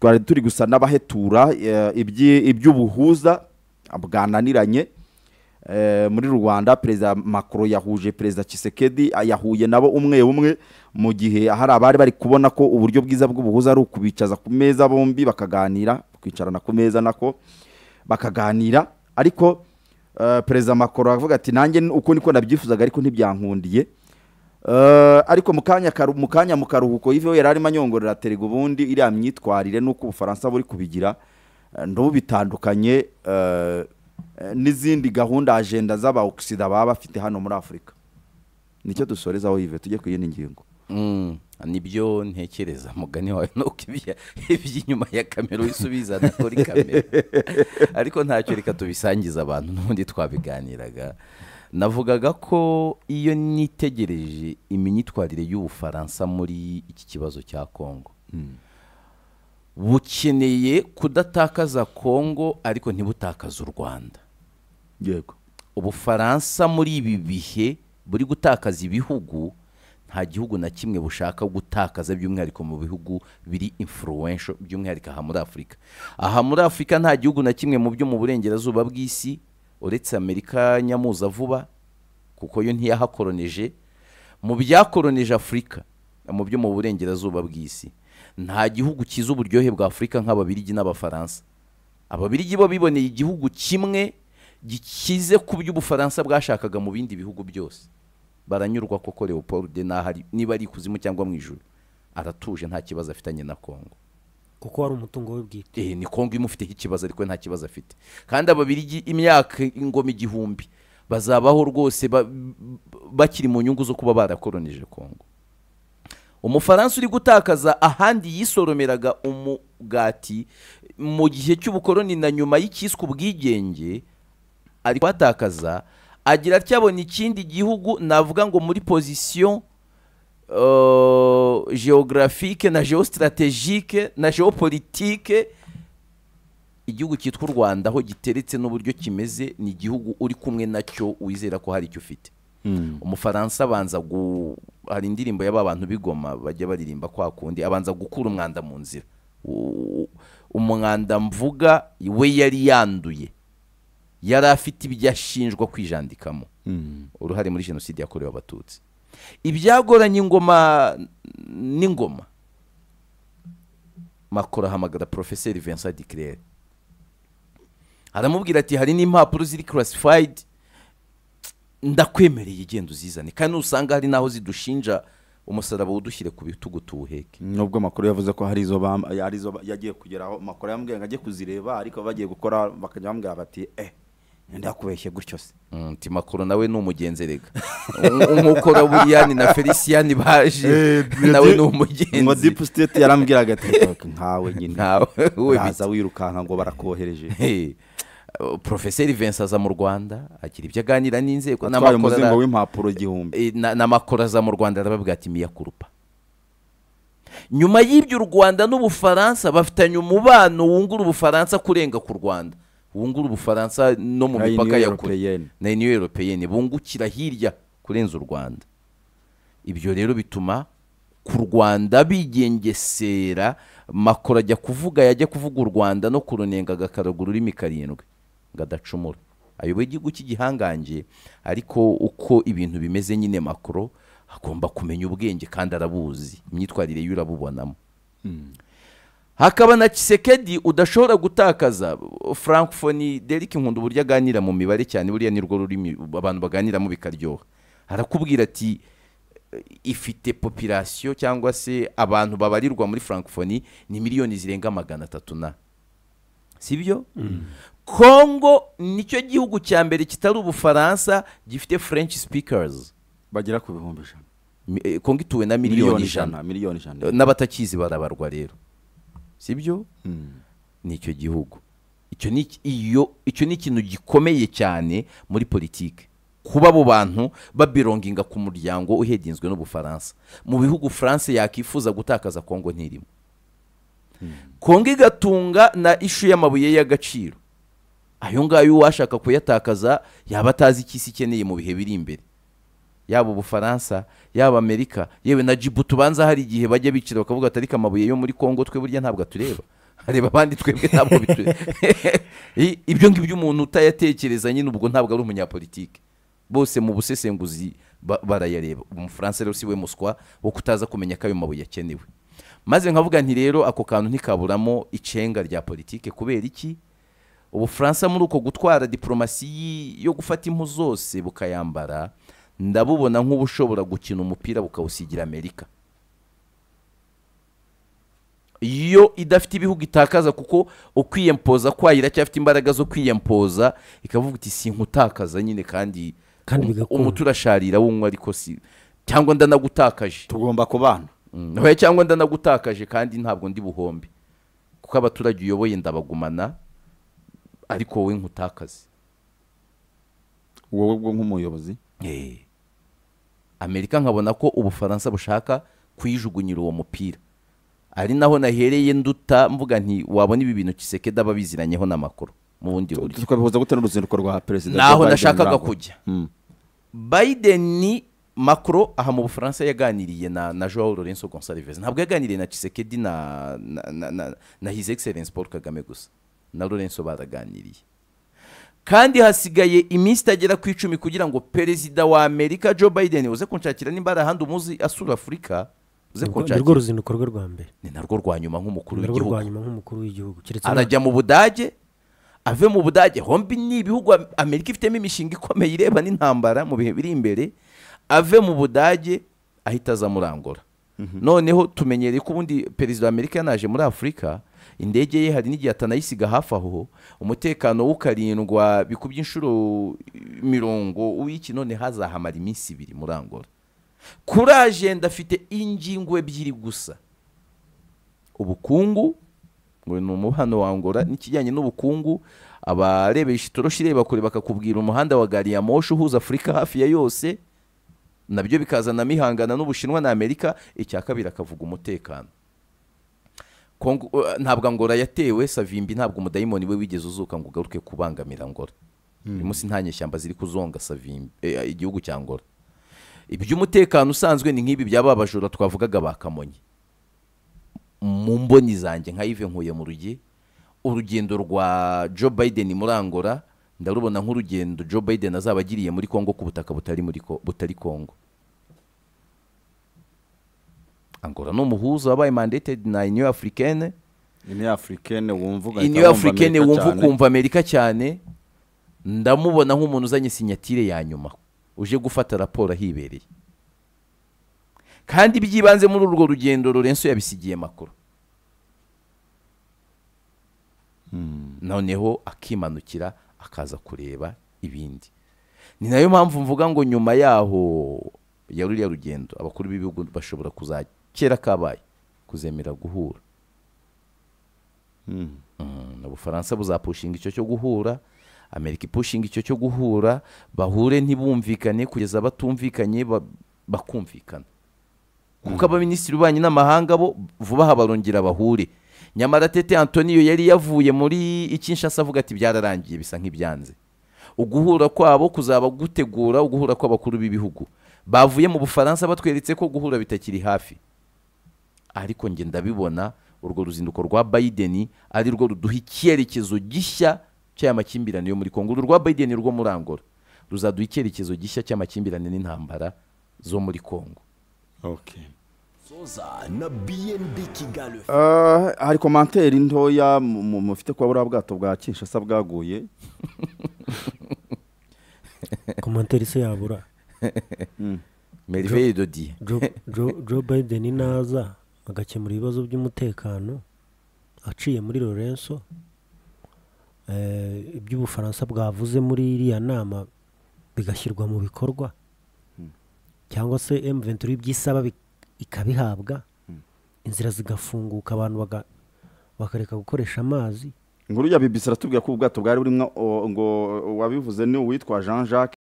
twari turi gusa n'abahetura eh, iby'ubuhuza bwananiranye eh, muri rwanda perezida macro yahuje perezida kisekedi yahuye nabo umwe umwe mu gihe hari abari bari kubona ko uburyo bwiza bw'ubuhuza ari ukubicaza ku meza bombi bakaganira kwicarana ku meza nako bakaganira ariko eh, perezida macro avuga ati nanjye uko niko nabyifuzaga ariko ntibyankundiye Eh, ariko mu kanya mu karuhuko y'iveho yari arimo anyongorera terega ubundi iriya myitwarire n'uko ubufaransa buri kubigira eh, ndobo bitandukanye eh, n'izindi gahunda ajenda z'abawukisida baba bafite hano muri afurika nicyo dusorezaho yive tujye ku yindi ngingo mm, nibyo ntekereza mugani wawe nuko iby'inyuma ya kamera uyisubiza kuri kamera ariko ntacyo reka tubisangiza abantu n'ubundi twabiganiraga navugaga ko iyo nitegereje iminyitwarire y'ubufaransa muri iki kibazo cya kongo hmm. bukeneye kudatakaza kongo ariko ntibutakaze u rwanda yego ubufaransa muri ibi bihe buri gutakaza ibihugu nta gihugu na kimwe bushaka gutakaza by'umwihariko mu bihugu biri influential by'umwihariko aha muri afurika aha muri afurika nta gihugu na kimwe mu byo mu burengerazuba bw'isi uretse amerika nyamuza vuba kuko yo ntiyahakoroneje mu byakoroneje afurika mu byo mu burengerazuba bw'isi nta gihugu kiza uburyohe bwa afurika nk'ababirigi n'abafaransa ababirigi bo biboneye igihugu kimwe gikize ku byo ubufaransa bwashakaga mu bindi bihugu byose baranyurwa koko leopold nahari niba ari ikuzimu cyangwa mu ijuru aratuje nta kibazo afitanye na kongo kuko wari umutungo we bwite eh, ni kongo imufiteho ikibazo ariko nta kibazo afite kandi ababirigi imyaka ingoma igihumbi bazabaho rwose bakiri mu nyungu zo kuba barakoronije kongo umufaransa uri gutakaza ahandi yisoromeraga umugati mu gihe cy'ubukoroni na nyuma y'icyiswe ubwigenge ari kuhatakaza agira atyabona ikindi gihugu navuga ngo muri pozisiyo euh, geographique na geostrategique na geopolitique igihugu cyitwa u rwanda aho giteretse n'uburyo kimeze ni igihugu uri kumwe nacyo wizera ko hari icyo ufite hmm. umufaransa abanza hari indirimbo y'aba bantu bigoma bajya baririmba kwa kundi abanza gukura umwanda mu nzira umwanda mvuga we yari yanduye yari afite ibyo ashinjwa kwijandikamo hmm. uruhare muri jenoside yakorewe abatutsi ibyagoranye ingoma n'ingoma makoro ahamagara porofeseri vincent dikirere aramubwira ati hari n'impapuro ziri karasifayidi ndakwemereye igenda uzizane kandi usanga hari n'aho zidushinja umusaraba udushyire ku bitugu tuwuheke nubwo amakuru yavuze ko hari izo yagiye kugeraho amakuru yambwira ngo ajye kuzireba ariko bagiye gukora bakajya bambwira bati eh ndakubeshye gutyo se mm, timakoro nawe ni umugenzi rega nk'ukora um, buriyani na feliciyani baje eh, nawe ni umugenzi ngo dipu siteti yarambwira nkawe nyine uraza wirukanka ngo barakohereje porofeseri vensi aza mu rwanda agira ibyo aganira n'inzego n'amakorara w'impapuro igihumbi eh, n'amakoro aza mu rwanda arababwira ati miyakurupa nyuma y'ibyo u rwanda n'ubufaransa bafitanye umubano wungura ubufaransa kurenga ku rwanda bungura ubufaransa no mu mipaka ya kure na uniyo europeyene bungukira hirya kurenza u rwanda ibyo rero bituma ku rwanda bigengesera makora ajya kuvuga yajya kuvuga u rwanda no kurunenga agakaraga ururimi karindwi ngo adacumura ayoboye igihugu cy'igihangange ariko uko ibintu bimeze nyine makoro agomba kumenya ubwenge kandi arabuzi imyitwarire ye urabubonamo hmm. hakaba na kisekedi udashobora gutakaza frankfoni derike nkunda uburyo aganira mu mibare cyane buriya nirwo rurimi abantu baganiramo bikaryoha arakubwira ati eh, ifite popirasiyo cyangwa se abantu babarirwa muri frankfoni ni miliyoni zirenga magana atatu na si byo kongo mm. nicyo gihugu cya mbere kitari ubufaransa gifite french speakers bagera ku bihumbi ijana kongo eh, ituwe na miliyoni ijana n'abatakizi barabarwa rero sibyo hmm. ni icyo gihugu icyo ni ikintu gikomeye cyane muri politiki kuba abo bantu babironginga ku muryango uhegenzwe n'ubufaransa mu bihugu france yakifuza gutakaza kongo ntirimo kongo hmm. igatunga na ishu y'amabuye y'agaciro ayo ngayo uwashaka kuyatakaza yaba atazi isi ikeneye mu bihe biri imbere yaba ubufaransa yaba amerika yewe na jibuti ubanza hari igihe bajya bicira bakavuga ati ariko amabuye yo muri congo twe burya ntabwo atureba hareba abandi twebwe ntabwo bitureba ibyo ngibyo umuntu utayatekereza nyine ubwo ntabwo ari umunyapolitike bose mu busesenguzi barayareba umufaransa rero si we muswa wo kutaza kumenya ko ayo mabuye akenewe maze nkavuga nti rero ako kantu ntikaburamo icenga rya politiki kubera iki ubufaransa muri uko gutwara diporomasi yo gufata impu zose bukayambara ndabubona nk'ubushobora gukina umupira bukawusigira amerika iyo idafite ibihugu itakaza kuko ukwiyempoza kwayo iracyafite imbaraga zo kwiyempoza ikavuga iti sinkutakaza nyine kandi um, umuti urasharira wunywa ariko si cyangwa ndanagutakaje tugomba kubana mm, cyangwa ndanagutakaje kandi ntabwo ndi buhombe kuko abaturage uyoboye ndabagumana ariko wowe nkutakaze wowe ubwo nk'umuyobozi eh. amerika nkabona ko ubufaransa bushaka kuyijugunyira uwo mupira ari naho nahereye nduta mvuga nti wabona ibi bintu kisekeda babiziranyeho n'amakuru mu bundi buryo tukabihuza gute n'uruzinduko rwa perezida naho nashakaga kujya hmm. biden makro aha mu bufaransa yaganiriye na na joao lorenzo gonsalves ntabwo yaganiriye na kisekedi na na, na, na, na his excellence paul kagame gusa na lorenzo baraganiriye kandi hasigaye iminsi itagera ku icumi kugira ngo perezida wa amerika joe biden uze kunshakira nimba ari ahandi umuzi asura afurika uze kunshakira urwo ruzinduko rwe rwa mbere ni narwo rwa nyuma nk'umukuru w'igihugu arajya mu budage ave mu budage hombi ni ibihugu amerika ifitemo imishinga ikomeye ireba n'intambara mu bihe biri imbere ave mu budage ahita aza muri mhm. noneho tumenyereye ko ubundi perezida wa amerika yanaje muri afurika indege ye hari n'igihe atanayisiga hafi aho umutekano ukarindwa bikubye inshuro mirongo uw'iki none hazahamara iminsi ibiri muri angora kuri ajenda afite ingingo ebyiri gusa ubukungu ngo ni umubano wa angora n'ikijyanye n'ubukungu abarebesha itoroshi ireba kure bakakubwira umuhanda wa gari ya moshi uhuza afurika hafi ya yose nabyo bikazana mihangana n'ubushinwa na amerika icya kabiri akavuga umutekano Uh, ntabwo Angora yatewe savimbi ntabwo umudayimoni we wigeze uzuka ngo ugaruke kubangamira ngora hmm. uyu munsi nta nyishyamba ziri kuzonga savimbi eh, eh, igihugu cya ngora iby'umutekano usanzwe ni nk'ibi byaba bajura twavugaga ba Kamonyi mu mboni zanjye nka ive nkuye mu rugi urugendo rwa joe biden muri angora ndarubona nk'urugendo joe biden azaba agiriye muri congo ku butaka butari muri butari congo angola ni umuhuza wabaye mandated na union africaine union africaine wumva ukumva amerika cyane ndamubona nk'umuntu uzanye sinyatire ya nyuma uje gufata raporo ahibereye kandi iby'ibanze muri urwo rugendo Lorenzo yabisigiye makuru hmm. noneho akimanukira akaza kureba ibindi ni nayo mpamvu mvuga ngo nyuma yaho ya ruriya rugendo abakuru b'ibihugu bashobora kuzajya kera kabaye kuzemera guhura na hmm. hmm. bufaransa buzapushinga icyo cyo guhura amerika ipushinga icyo cyo guhura bahure ntibumvikane kugeza batumvikanye bakumvikana kuko hmm. abaminisitiri ubanye n'amahanga bo vuba aha barongera bahure nyamara tete antonio yari yavuye muri ikinshasa avuga ati byararangiye bisa nk'ibyanze uguhura kwabo kuzaba gutegura uguhura kw'abakuru b'ibihugu bavuye mu bufaransa batweretse ko guhura bitakiri hafi ariko njye ndabibona urwo ruzinduko rwa bayideni ari rwo ruduha icyerekezo gishya cy'amakimbirane yo muri kongo uru rwa bayideni rwo muri angola ruzaduha icyerekezo gishya cy'amakimbirane n'intambara zo muri kongo ah, hari komantere ntoya mufite kuba buriya bwato bwa asa bwaguye komantere se yabura meriveri hmm. dodi jo bayideni naza agakemura ibibazo by'umutekano aciye muri lorenso eh, iby'ubufaransa bwavuze muri iriya nama bigashyirwa mu bikorwa hmm. cyangwa se emuventuri byisaba ikabihabwa hmm. inzira zigafunguka abantu bakareka gukoresha amazi inkuru ya bibisi aratubwira ko ubwato bwari burimo ngo wabivuze ni uwitwa jean jacques